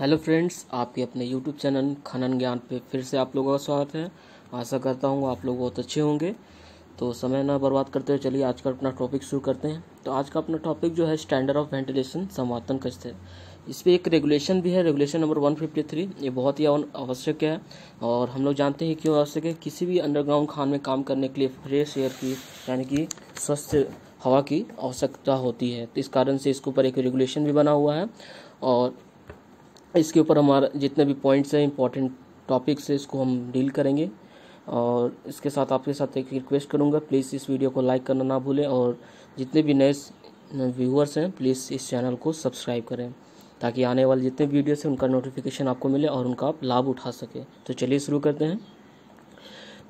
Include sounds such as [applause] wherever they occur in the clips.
hello friends आपके अपने YouTube channel खनन ज्ञान पे फिर से आप लोगों का स्वागत है आशा करता हूँ आप लोग बहुत अच्छे होंगे तो समय ना बर्बाद करते हुए चलिए आज का अपना टॉपिक शुरू करते हैं तो आज का अपना टॉपिक जो है स्टैंडर्ड ऑफ वेंटिलेशन समातन कस्ते हैं इस पर एक रेगुलेशन भी है रेगुलेशन नंबर 153 ये बहुत ही आवश्यक है और हम लोग जानते हैं क्यों आवश्यक है किसी भी अंडरग्राउंड खान में काम करने के लिए फ्रेश एयर की यानी कि स्वस्थ हवा की आवश्यकता होती है तो इस कारण से इसके ऊपर एक रेगुलेशन भी बना हुआ है और इसके ऊपर हमारा जितने भी पॉइंट्स हैं इंपॉर्टेंट टॉपिक्स है इसको हम डील करेंगे और इसके साथ आपके साथ एक रिक्वेस्ट करूँगा प्लीज़ इस वीडियो को लाइक करना ना भूलें और जितने भी नए व्यूअर्स हैं प्लीज़ इस चैनल को सब्सक्राइब करें ताकि आने वाले जितने वीडियोस हैं उनका नोटिफिकेशन आपको मिले और उनका आप लाभ उठा सकें तो चलिए शुरू करते हैं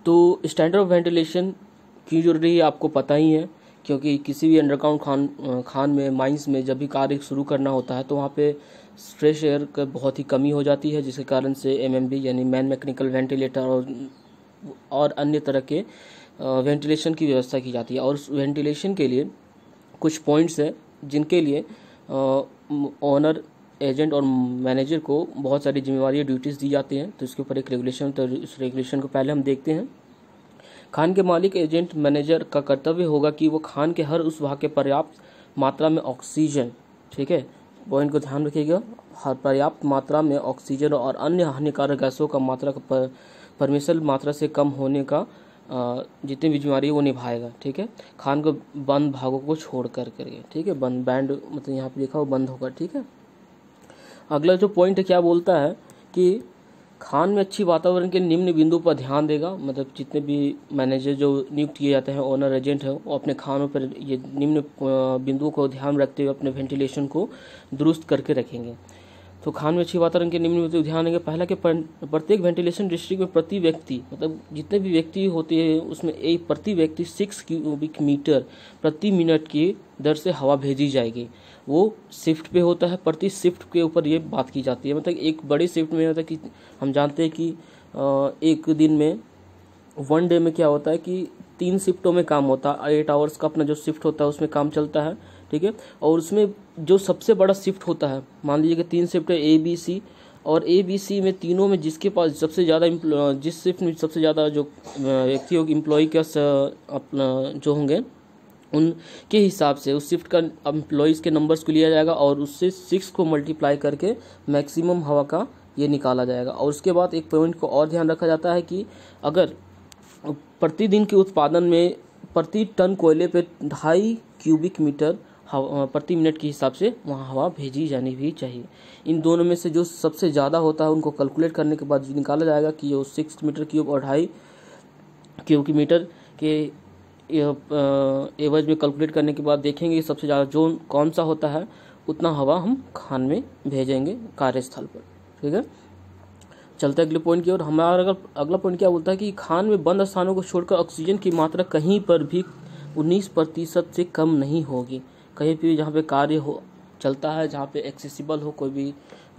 तो स्टैंडर्ड ऑफ वेंटिलेशन क्यों जरूरी है आपको पता ही है क्योंकि किसी भी अंडरग्राउंड खान खान में माइंस में जब भी कार्य शुरू करना होता है तो वहाँ पे फ्रेश एयर का बहुत ही कमी हो जाती है जिसके कारण से एम यानी मैन मैकेनिकल वेंटिलेटर और और अन्य तरह के वेंटिलेशन की व्यवस्था की जाती है और उस वेंटिलेशन के लिए कुछ पॉइंट्स हैं जिनके लिए ऑनर एजेंट और मैनेजर को बहुत सारी जिम्मेवार ड्यूटीज़ दी जाती हैं तो इसके ऊपर एक रेगुलेशन तो उस रेगुलेशन को पहले हम देखते हैं खान के मालिक एजेंट मैनेजर का कर्तव्य होगा कि वो खान के हर उस भाग के पर्याप्त मात्रा में ऑक्सीजन ठीक है पॉइंट को ध्यान रखिएगा हर पर्याप्त मात्रा में ऑक्सीजन और अन्य हानिकारक गैसों का मात्रा का परमिशन मात्रा से कम होने का जितनी भी जिम्मेवारी वो निभाएगा ठीक है खान को बंद भागों को छोड़ कर करके ठीक है बंद बैंड मतलब यहाँ पे लिखा हो बंद होगा ठीक है अगला जो पॉइंट है क्या बोलता है कि खान में अच्छी वातावरण के निम्न बिंदु पर ध्यान देगा मतलब जितने भी मैनेजर जो नियुक्त किए जाते हैं ओनर एजेंट हैं वो अपने खानों पर ये निम्न बिंदुओं को ध्यान रखते हुए अपने वेंटिलेशन को दुरुस्त करके रखेंगे तो खान में अच्छी वातावरण के निम्न तो ध्यान देंगे पहला कि प्रत्येक वेंटिलेशन डिस्ट्रिक्ट में प्रति व्यक्ति मतलब जितने भी व्यक्ति होते हैं उसमें एक प्रति व्यक्ति सिक्स क्यूबिक मीटर प्रति मिनट की दर से हवा भेजी जाएगी वो शिफ्ट पे होता है प्रति शिफ्ट के ऊपर ये बात की जाती है मतलब एक बड़ी शिफ्ट में होता है कि हम जानते हैं कि एक दिन में वन डे में क्या होता है कि तीन शिफ्टों में काम होता है एट आवर्स का अपना जो शिफ्ट होता है उसमें काम चलता है ठीक है और उसमें जो सबसे बड़ा शिफ्ट होता है मान लीजिए कि तीन शिफ्ट है ए बी सी और ए बी सी में तीनों में जिसके पास सबसे ज़्यादा जिस शिफ्ट में सबसे ज़्यादा जो व्यक्ति होगी एम्प्लॉय का अपना जो होंगे उनके हिसाब से उस शिफ्ट का एम्प्लॉयज़ के नंबर्स को लिया जाएगा और उससे सिक्स को मल्टीप्लाई करके मैक्सिमम हवा का ये निकाला जाएगा और उसके बाद एक पॉइंट को और ध्यान रखा जाता है कि अगर प्रतिदिन के उत्पादन में प्रति टन कोयले पे ढाई क्यूबिक मीटर प्रति मिनट के हिसाब से वहाँ हवा भेजी जानी भी चाहिए इन दोनों में से जो सबसे ज़्यादा होता है उनको कैलकुलेट करने के बाद निकाला जाएगा कि वो सिक्स मीटर क्यूब और ढाई क्यूब मीटर के एवज में कैलकुलेट करने के बाद देखेंगे सबसे ज़्यादा जोन कौन सा होता है उतना हवा हम खान में भेजेंगे कार्यस्थल पर ठीक है चलते अगले पॉइंट की ओर हमारा अगर अगला पॉइंट क्या बोलता है कि खान में बंद स्थानों को छोड़कर ऑक्सीजन की मात्रा कहीं पर भी 19 प्रतिशत से कम नहीं होगी कहीं भी जहाँ पे कार्य हो चलता है जहाँ पे एक्सेसिबल हो कोई भी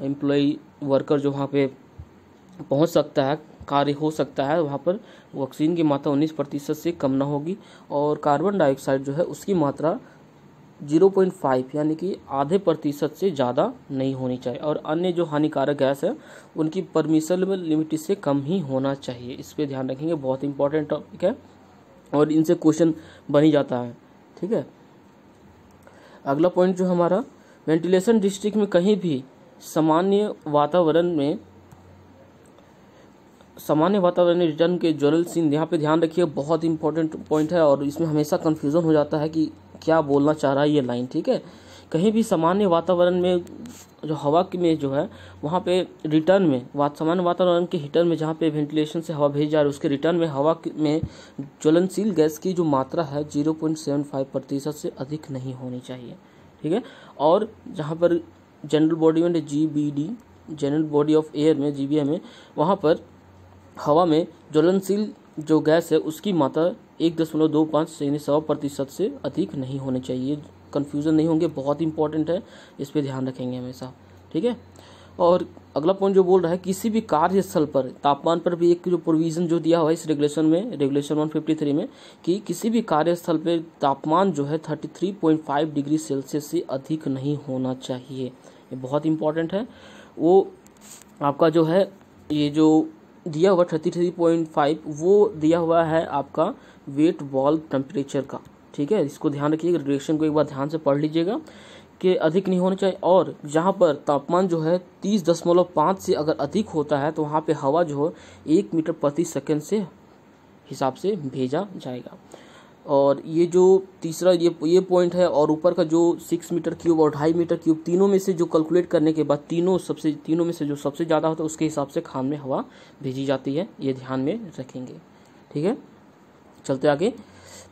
एम्प्लॉ वर्कर जो वहाँ पे पहुँच सकता है कार्य हो सकता है वहाँ पर वैक्सीन की मात्रा उन्नीस प्रतिशत से कम ना होगी और कार्बन डाइऑक्साइड जो है उसकी मात्रा 0.5 यानी कि आधे प्रतिशत से ज़्यादा नहीं होनी चाहिए और अन्य जो हानिकारक गैस है उनकी में लिमिट से कम ही होना चाहिए इस पर ध्यान रखेंगे बहुत इंपॉर्टेंट टॉपिक है और इनसे क्वेश्चन बन ही जाता है ठीक है अगला पॉइंट जो हमारा वेंटिलेशन डिस्ट्रिक्ट में कहीं भी सामान्य वातावरण में सामान्य वातावरण रिटर्न के जर्नल सीन यहाँ पे ध्यान रखिए बहुत इंपॉर्टेंट पॉइंट है और इसमें हमेशा कन्फ्यूज़न हो जाता है कि क्या बोलना चाह रहा है ये लाइन ठीक है कहीं भी सामान्य वातावरण में जो हवा में जो है वहाँ पे रिटर्न में वात सामान्य वातावरण के हीटर में जहाँ पे वेंटिलेशन से हवा भेजी जा रही है उसके रिटर्न में हवा में ज्वलनशील गैस की जो मात्रा है जीरो पॉइंट सेवन फाइव प्रतिशत से अधिक नहीं होनी चाहिए ठीक है और जहाँ पर जनरल बॉडी में G B D general body of air में जी बी एम में वहाँ पर हवा में ज्वलनशील जो गैस है उसकी मात्रा एक दशमलव दो पाँच यानी सौ प्रतिशत से अधिक नहीं होनी चाहिए कन्फ्यूज़न नहीं होंगे बहुत इंपॉर्टेंट है इस पर ध्यान रखेंगे हमेशा ठीक है और अगला पॉइंट जो बोल रहा है किसी भी कार्यस्थल पर तापमान पर भी एक जो प्रोविज़न जो दिया हुआ है इस रेगुलेशन में रेगुलेशन 153 में कि किसी भी कार्यस्थल पर तापमान जो है 33.5 डिग्री सेल्सियस से अधिक नहीं होना चाहिए ये बहुत इंपॉर्टेंट है वो आपका जो है ये जो दिया हुआ थर्टी थ्री पॉइंट फाइव वो दिया हुआ है आपका वेट बॉल टेम्परेचर का ठीक है इसको ध्यान रखिएगा रिएक्शन को एक बार ध्यान से पढ़ लीजिएगा कि अधिक नहीं होना चाहिए और जहाँ पर तापमान जो है तीस दशमलव पाँच से अगर अधिक होता है तो वहाँ पे हवा जो है एक मीटर प्रति सेकंड से हिसाब से भेजा जाएगा और ये जो तीसरा ये ये पॉइंट है और ऊपर का जो सिक्स मीटर क्यूब और ढाई मीटर क्यूब तीनों में से जो कैलकुलेट करने के बाद तीनों सबसे तीनों में से जो सबसे ज़्यादा होता है उसके हिसाब से खान में हवा भेजी जाती है ये ध्यान में रखेंगे ठीक है चलते आगे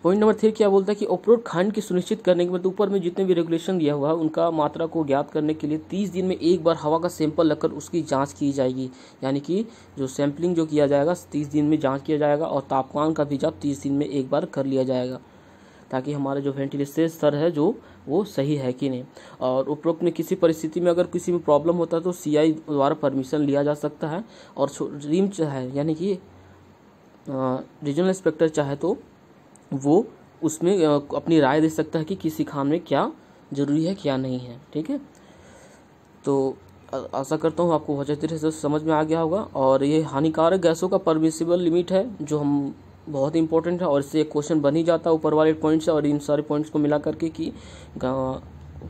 पॉइंट नंबर थ्री क्या बोलता है कि उपरोक्त खंड की सुनिश्चित करने के मतलब ऊपर में जितने भी रेगुलेशन दिया हुआ है उनका मात्रा को ज्ञात करने के लिए तीस दिन में एक बार हवा का सैंपल लगकर उसकी जांच की जाएगी यानी कि जो सैंपलिंग जो किया जाएगा तीस दिन में जांच किया जाएगा और तापमान का भी जाप तीस दिन में एक बार कर लिया जाएगा ताकि हमारा जो वेंटिलेशन स्तर है जो वो सही है कि नहीं और उपरोक्त में किसी परिस्थिति में अगर किसी में प्रॉब्लम होता है तो सी द्वारा परमिशन लिया जा सकता है और रिम चाहे यानी कि रीजनल इंस्पेक्टर चाहे तो वो उसमें अपनी राय दे सकता है कि किसी खान में क्या ज़रूरी है क्या नहीं है ठीक है तो आशा करता हूँ आपको बहुत अच्छी तरह से समझ में आ गया होगा और ये हानिकारक गैसों का परमिसिबल लिमिट है जो हम बहुत इंपॉर्टेंट है और इससे एक क्वेश्चन बन ही जाता है ऊपर वाले पॉइंट्स और इन सारे पॉइंट्स को मिला करके कि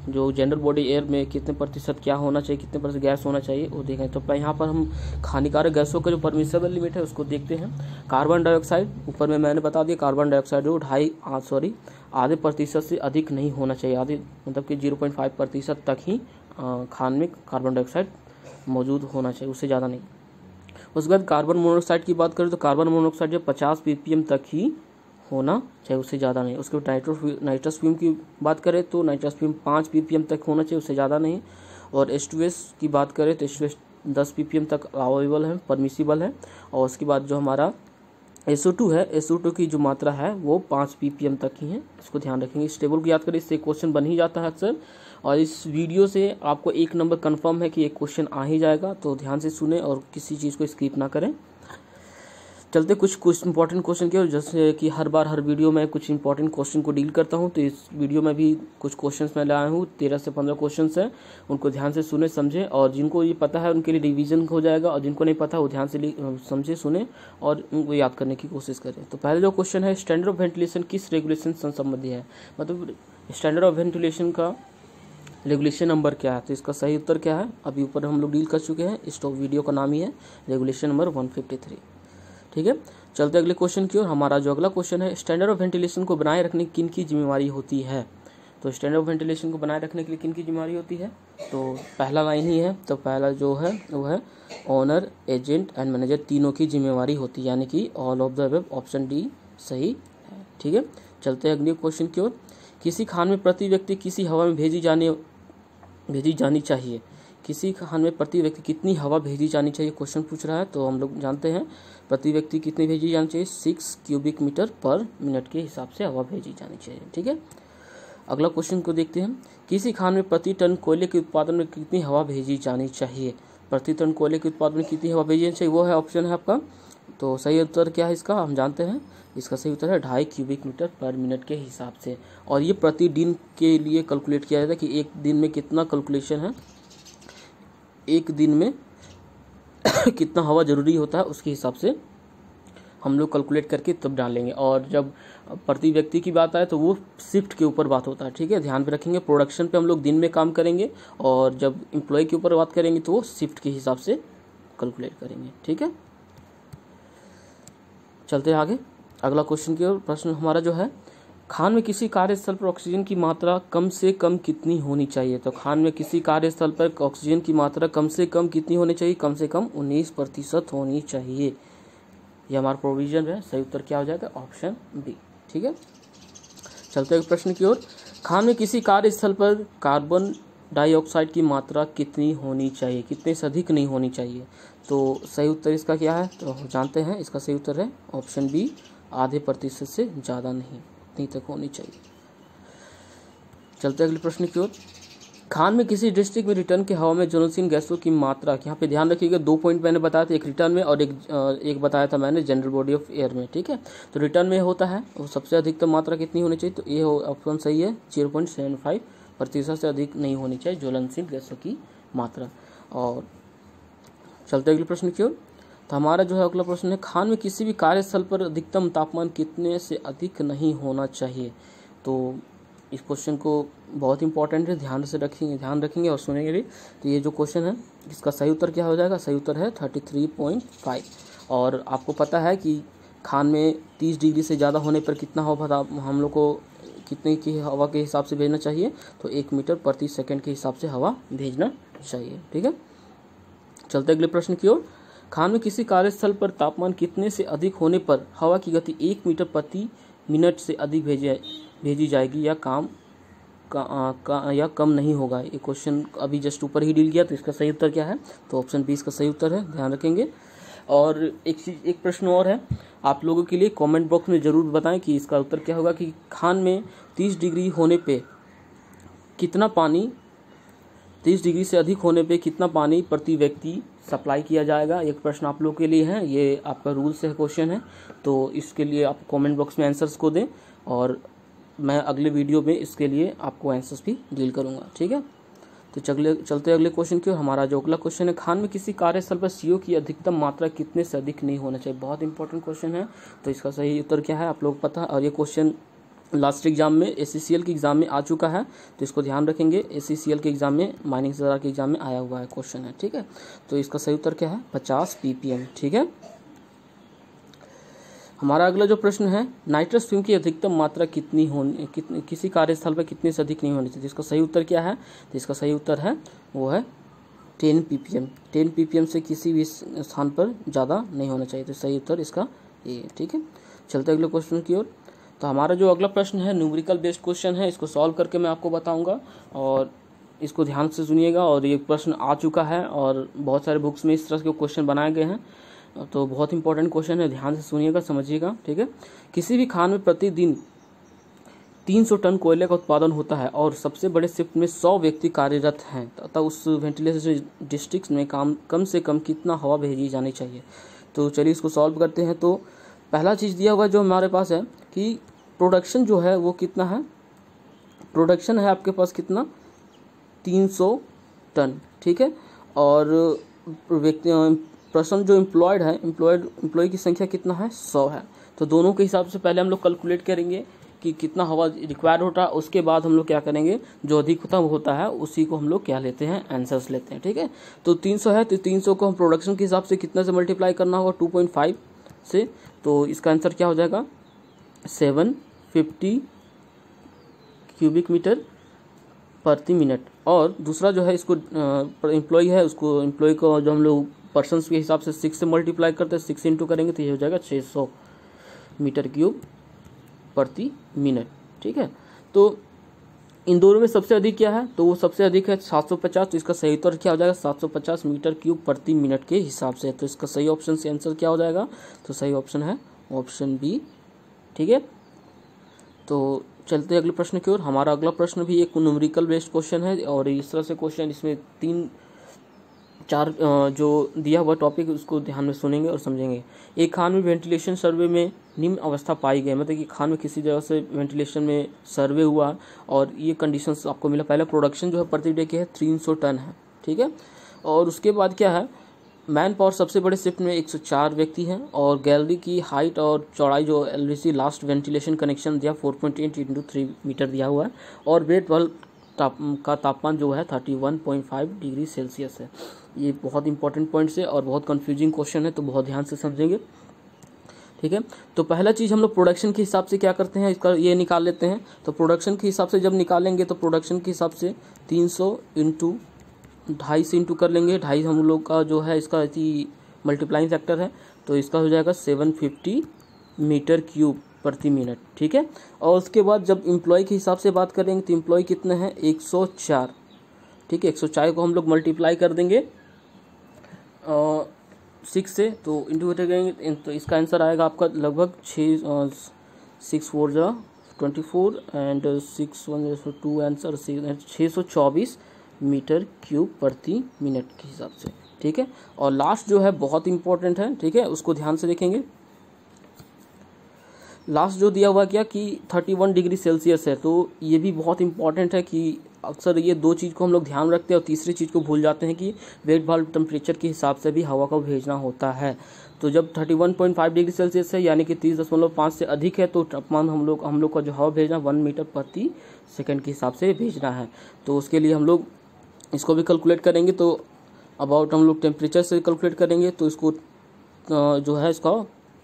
जो जनरल बॉडी एयर में कितने प्रतिशत क्या होना चाहिए कितने प्रतिशत गैस होना चाहिए वो देखें तो यहाँ पर हम हानिकारक गैसों का जो परमिसेबल लिमिट है उसको देखते हैं कार्बन डाइऑक्साइड ऊपर में मैंने बता दिया कार्बन डाइऑक्साइड जो ढाई सॉरी हाँ, आधे प्रतिशत से अधिक नहीं होना चाहिए आधे मतलब कि जीरो पॉइंट फाइव प्रतिशत तक ही खान में कार्बन डाइऑक्साइड मौजूद होना चाहिए उससे ज़्यादा नहीं उसके बाद कार्बन मोनोऑक्साइड की बात करें तो कार्बन मोनोऑक्साइड जो 50 ppm तक ही होना चाहिए उससे ज़्यादा नहीं उसके नाइट्रो नाइट्रस फ्यूम की बात करें तो नाइट्रस फ्यूम पाँच पी पी एम तक होना चाहिए उससे ज़्यादा नहीं और एस टू एस की बात करें तो एस टू एस दस पी पी एम तक अलाउेबल है परमिसिबल है और उसके बाद जो हमारा एस है एस की जो मात्रा है वो पाँच पी पी एम तक ही है इसको ध्यान रखेंगे इस टेबल को याद करें इससे क्वेश्चन बन ही जाता है अक्सर और इस वीडियो से आपको एक नंबर कन्फर्म है कि एक क्वेश्चन आ ही जाएगा तो ध्यान से सुने और किसी चीज़ को स्किप ना करें चलते कुछ कुछ इंपॉर्टेंट क्वेश्चन के और जैसे कि हर बार हर वीडियो में कुछ इंपॉर्टेंट क्वेश्चन को डील करता हूँ तो इस वीडियो में भी कुछ क्वेश्चन मैं लाया हूँ तेरह से पंद्रह क्वेश्चन हैं उनको ध्यान से सुने समझे और जिनको ये पता है उनके लिए रिविजन हो जाएगा और जिनको नहीं पता वो ध्यान से समझे सुने और उनको याद करने की कोशिश करें तो पहले जो क्वेश्चन है स्टैंडर्ड ऑफ वेंटिलेशन किस रेगुलेशन से संबंधी है मतलब स्टैंडर्ड ऑफ वेंटिलेशन का रेगुलेशन नंबर क्या है तो इसका सही उत्तर क्या है अभी ऊपर हम लोग डील कर चुके हैं इस वीडियो का नाम ही है regulation number one fifty three ठीक है चलते अगले क्वेश्चन की ओर हमारा जो अगला क्वेश्चन है स्टैंडर्ड ऑफ वेंटिलेशन को बनाए रखने की किन की जिम्मेवारी होती है तो स्टैंडर्ड ऑफ वेंटिलेशन को बनाए रखने के लिए किन की जिम्मेवारी होती है तो पहला लाइन ही है तो पहला जो है वो है ऑनर एजेंट एंड मैनेजर तीनों की जिम्मेवारी होती है यानी कि all of the above option D सही है ठीक है चलते हैं अगले क्वेश्चन की ओर किसी खान में प्रति व्यक्ति किसी हवा में भेजी जाने भेजी जानी चाहिए किसी खान में प्रति व्यक्ति कितनी हवा भेजी जानी चाहिए क्वेश्चन पूछ रहा है तो हम लोग जानते हैं प्रति व्यक्ति कितनी भेजी जानी चाहिए six cubic metre per minute के हिसाब से हवा भेजी जानी चाहिए ठीक है अगला क्वेश्चन को देखते हैं किसी खान में प्रति टन कोयले के उत्पादन में कितनी हवा भेजी जानी चाहिए प्रति टन कोयले के उत्पादन में कितनी हवा भेजी जानी चाहिए वो है ऑप्शन है आपका तो सही उत्तर क्या है इसका हम जानते हैं इसका सही उत्तर है ढाई क्यूबिक मीटर पर मिनट के हिसाब से और ये प्रति दिन के लिए कैलकुलेट किया जाता है कि एक दिन में कितना कैलकुलेशन है एक दिन में [coughs] कितना हवा ज़रूरी होता है उसके हिसाब से हम लोग कैलकुलेट करके तब डालेंगे और जब प्रति व्यक्ति की बात आए तो वो शिफ्ट के ऊपर बात होता है ठीक है ध्यान में रखेंगे प्रोडक्शन पे हम लोग दिन में काम करेंगे और जब इम्प्लॉय के ऊपर बात करेंगे तो वो शिफ्ट के हिसाब से कैलकुलेट करेंगे ठीक है चलते हैं आगे अगला क्वेश्चन की ओर प्रश्न हमारा जो है खान में किसी कार्यस्थल पर ऑक्सीजन की मात्रा कम से कम कितनी होनी चाहिए तो खान में किसी कार्यस्थल पर ऑक्सीजन की मात्रा कम से कम कितनी होनी चाहिए कम से कम उन्नीस प्रतिशत होनी चाहिए यह हमारा प्रोविजन है सही उत्तर क्या हो जाएगा ऑप्शन बी ठीक है चलते हैं प्रश्न की ओर खान में किसी कार्यस्थल पर कार्बन डाइऑक्साइड की मात्रा कितनी होनी चाहिए कितने से अधिक नहीं होनी चाहिए तो सही उत्तर इसका क्या है तो जानते हैं इसका सही उत्तर है ऑप्शन बी आधे प्रतिशत से ज़्यादा नहीं कहीं तक होनी चाहिए चलते अगले प्रश्न की ओर खान में किसी डिस्ट्रिक्ट में रिटर्न के हवा में जोनोसिन गैसों की मात्रा यहाँ पे ध्यान रखिएगा दो पॉइंट मैंने बताया था एक रिटर्न में और एक एक बताया था मैंने जनरल बॉडी ऑफ एयर में ठीक है तो रिटर्न में होता है वो सबसे अधिकतम मात्रा कितनी होनी चाहिए तो ये ऑप्शन सही है जीरो पॉइंट सेवन फाइव प्रतिशत से अधिक नहीं होनी चाहिए ज्वलनशील गैसों की मात्रा और चलते अगले प्रश्न की ओर तो हमारा जो है अगला प्रश्न है खान में किसी भी कार्यस्थल पर अधिकतम तापमान कितने से अधिक नहीं होना चाहिए तो इस क्वेश्चन को बहुत इंपॉर्टेंट है ध्यान से रखेंगे ध्यान रखेंगे और सुनेंगे भी तो ये जो क्वेश्चन है इसका सही उत्तर क्या हो जाएगा सही उत्तर है थर्टी थ्री पॉइंट फाइव और आपको पता है कि खान में तीस डिग्री से ज़्यादा होने पर कितना हवा हम लोग को कितने की हवा के हिसाब से भेजना चाहिए तो एक मीटर प्रति सेकेंड के हिसाब से हवा भेजना चाहिए ठीक है चलते अगले प्रश्न की ओर खान में किसी कार्यस्थल पर तापमान कितने से अधिक होने पर हवा की गति एक मीटर प्रति मिनट से अधिक भेजी भेजी जाएगी या काम का, आ, का या कम नहीं होगा ये क्वेश्चन अभी जस्ट ऊपर ही डील किया तो इसका सही उत्तर क्या है तो ऑप्शन बी इसका सही उत्तर है ध्यान रखेंगे और एक चीज एक प्रश्न और है आप लोगों के लिए कमेंट बॉक्स में ज़रूर बताएं कि इसका उत्तर क्या होगा कि खान में 30 डिग्री होने पे कितना पानी 30 डिग्री से अधिक होने पे कितना पानी प्रति व्यक्ति सप्लाई किया जाएगा एक प्रश्न आप लोग के लिए है ये आपका रूल से क्वेश्चन है तो इसके लिए आप कमेंट बॉक्स में आंसर्स को दें और मैं अगले वीडियो में इसके लिए आपको आंसर्स भी डील करूँगा ठीक है तो चले चलते अगले क्वेश्चन की हमारा जो अगला क्वेश्चन है खान में किसी कार्यस्थल पर सीओ e की अधिकतम मात्रा कितने से अधिक नहीं होना चाहिए बहुत इंपॉर्टेंट क्वेश्चन है तो इसका सही उत्तर क्या है आप लोग पता और ये क्वेश्चन लास्ट एग्जाम में एल के एग्जाम में आ चुका है तो इसको ध्यान रखेंगे एल के एग्जाम में माइनिंग सजार के एग्जाम में आया हुआ है क्वेश्चन है ठीक है तो इसका सही उत्तर क्या है पचास पीपीएम ठीक है हमारा अगला जो प्रश्न है नाइट्रस फ्यूम की अधिकतम मात्रा कितनी होनी कितनी किसी कार्यस्थल पर कितने से अधिक नहीं होनी चाहिए तो इसका सही उत्तर क्या है तो इसका सही उत्तर है वो है ten P P M ten P P M से किसी भी स्थान पर ज़्यादा नहीं होना चाहिए तो सही उत्तर इसका ये ठीक है चलते अगले क्वेश्चन की ओर तो हमारा जो अगला प्रश्न है न्यूमरिकल बेस्ड क्वेश्चन है इसको सॉल्व करके मैं आपको बताऊंगा और इसको ध्यान से सुनिएगा और ये प्रश्न आ चुका है और बहुत सारे बुक्स में इस तरह के क्वेश्चन बनाए गए हैं तो बहुत इंपॉर्टेंट क्वेश्चन है ध्यान से सुनिएगा समझिएगा ठीक है किसी भी खान में प्रतिदिन 300 टन कोयले का उत्पादन होता है और सबसे बड़े शिफ्ट में 100 व्यक्ति कार्यरत हैं तथा उस वेंटिलेशन डिस्ट्रिक्ट में काम कम से कम कितना हवा भेजी जानी चाहिए तो चलिए इसको सॉल्व करते हैं तो पहला चीज़ दिया हुआ जो हमारे पास है कि प्रोडक्शन जो है वो कितना है प्रोडक्शन है आपके पास कितना 300 टन ठीक है और व्यक्ति पर्सन जो एम्प्लॉयड है एम्प्लॉयड एम्प्लॉय की संख्या कितना है सौ है तो दोनों के हिसाब से पहले हम लोग कैलकुलेट करेंगे कि कितना हवा रिक्वायर होता है उसके बाद हम लोग क्या करेंगे जो अधिक होता होता है उसी को हम लोग क्या लेते हैं आंसर्स लेते हैं ठीक है तो 300 है तो 300 को हम प्रोडक्शन के हिसाब से कितना से मल्टीप्लाई करना होगा 2.5 से तो इसका आंसर क्या हो जाएगा सेवन फिफ्टी क्यूबिक मीटर प्रति मिनट और दूसरा जो है इसको एम्प्लॉय है उसको एम्प्लॉय को जो हम लोग पर्सन के हिसाब से सिक्स से मल्टीप्लाई करते हैं सिक्स इंटू करेंगे तो ये हो जाएगा छः सौ मीटर क्यूब प्रति मिनट ठीक है तो इन दोनों में सबसे अधिक क्या है तो वो सबसे अधिक है 750 तो इसका सही उत्तर क्या हो जाएगा 750 मीटर क्यूब प्रति मिनट के हिसाब से तो इसका सही ऑप्शन से आंसर क्या हो जाएगा तो सही ऑप्शन है ऑप्शन बी ठीक है तो चलते अगले प्रश्न की ओर हमारा अगला प्रश्न भी एक न्यूमरिकल बेस्ड क्वेश्चन है और इस तरह से क्वेश्चन इसमें तीन चार जो दिया हुआ टॉपिक उसको ध्यान में सुनेंगे और समझेंगे एक खान में वेंटिलेशन सर्वे में निम्न अवस्था पाई गई मतलब कि खान में किसी जगह से वेंटिलेशन में सर्वे हुआ और ये कंडीशंस आपको मिला पहला प्रोडक्शन जो है प्रति डे के है तीन सौ टन है ठीक है और उसके बाद क्या है मैन पावर सबसे बड़े शिफ्ट में 104 व्यक्ति हैं और गैलरी की हाइट और चौड़ाई जो एल लास्ट वेंटिलेशन कनेक्शन दिया 4.8 पॉइंट इंटू थ्री मीटर दिया हुआ है और वेट बल्ब ताप का तापमान जो है 31.5 डिग्री सेल्सियस है ये बहुत इंपॉर्टेंट पॉइंट्स है और बहुत कन्फ्यूजिंग क्वेश्चन है तो बहुत ध्यान से समझेंगे ठीक है तो पहला चीज़ हम लोग प्रोडक्शन के हिसाब से क्या करते हैं इसका ये निकाल लेते हैं तो प्रोडक्शन के हिसाब से जब निकालेंगे तो प्रोडक्शन के हिसाब से तीन सौ इंटू ढाई से इंटू कर लेंगे ढाई हम लोग का जो है इसका अति मल्टीप्लाइंग फैक्टर है तो इसका हो जाएगा सेवन फिफ्टी मीटर क्यूब प्रति मिनट ठीक है और उसके बाद जब इम्प्लॉय के हिसाब से बात करेंगे तो एम्प्लॉय कितने हैं एक सौ चार ठीक है एक सौ चार को हम लोग मल्टीप्लाई कर देंगे सिक्स से तो इंटू करेंगे तो इसका आंसर आएगा आपका लगभग छः सिक्स फोर जो twenty four and six one जो टू आंसर छः सौ चौबीस मीटर क्यूब प्रति मिनट के हिसाब से ठीक है और लास्ट जो है बहुत इंपॉर्टेंट है ठीक है उसको ध्यान से देखेंगे लास्ट जो दिया हुआ क्या कि 31 डिग्री सेल्सियस है तो ये भी बहुत इंपॉर्टेंट है कि अक्सर ये दो चीज़ को हम लोग ध्यान रखते हैं और तीसरी चीज़ को भूल जाते हैं कि वेट वाल्व टेम्परेचर के हिसाब से भी हवा को भेजना होता है तो जब 31.5 डिग्री सेल्सियस है यानी कि तीस दशमलव पाँच से अधिक है तो तापमान हम लोग हम लोग का जो हवा भेजना वन मीटर प्रति सेकेंड के हिसाब से भेजना है तो उसके लिए हम लोग इसको भी कैलकुलेट करेंगे तो अबाउट हम लोग टेम्परेचर से कैलकुलेट करेंगे तो इसको जो है इसका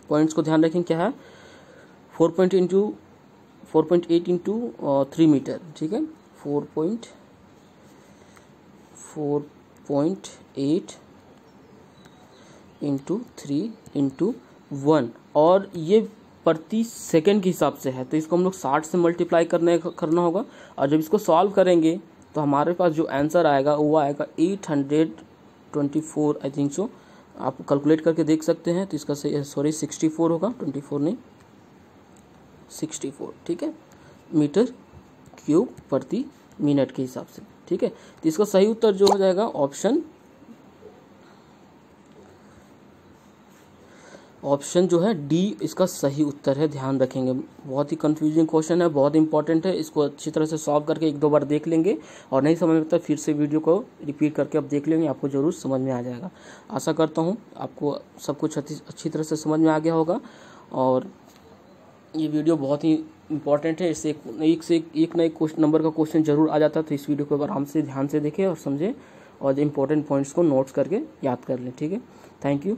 पॉइंट्स को ध्यान रखें क्या है four point into four point eight into three metre ठीक है four point four point eight into three into one और ये प्रति सेकेंड के हिसाब से है तो इसको हम लोग साठ से मल्टीप्लाई करने करना होगा और जब इसको सॉल्व करेंगे तो हमारे पास जो आंसर आएगा वो आएगा eight hundred twenty four I think so आप कैलकुलेट करके देख सकते हैं तो इसका सॉरी सिक्सटी फोर होगा ट्वेंटी फोर नहीं सिक्सटी फोर ठीक है मीटर क्यूब प्रति मिनट के हिसाब से ठीक है तो इसका सही उत्तर जो हो जाएगा ऑप्शन ऑप्शन जो है डी इसका सही उत्तर है ध्यान रखेंगे बहुत ही कंफ्यूजिंग क्वेश्चन है बहुत इंपॉर्टेंट है इसको अच्छी तरह से सॉल्व करके एक दो बार देख लेंगे और नहीं समझ में आता फिर से वीडियो को रिपीट करके आप देख लेंगे आपको ज़रूर समझ में आ जाएगा आशा करता हूँ आपको सब कुछ अच्छी तरह से समझ में आ गया होगा और ये वीडियो बहुत ही इंपॉर्टेंट है इससे एक से एक नए क्वेश्चन नंबर का क्वेश्चन जरूर आ जाता है तो इस वीडियो को आराम से ध्यान से देखें और समझें और इंपॉर्टेंट पॉइंट्स को नोट्स करके याद कर लें ठीक है थैंक यू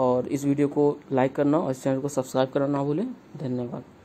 और इस वीडियो को लाइक करना और इस चैनल को सब्सक्राइब करना ना भूलें धन्यवाद